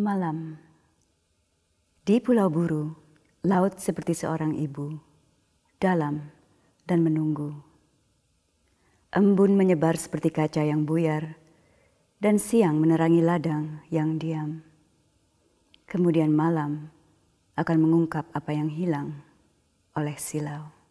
Malam Di Pulau Buru, laut seperti seorang ibu, dalam dan menunggu. Embun menyebar seperti kaca yang buyar, dan siang menerangi ladang yang diam. Kemudian malam akan mengungkap apa yang hilang oleh silau.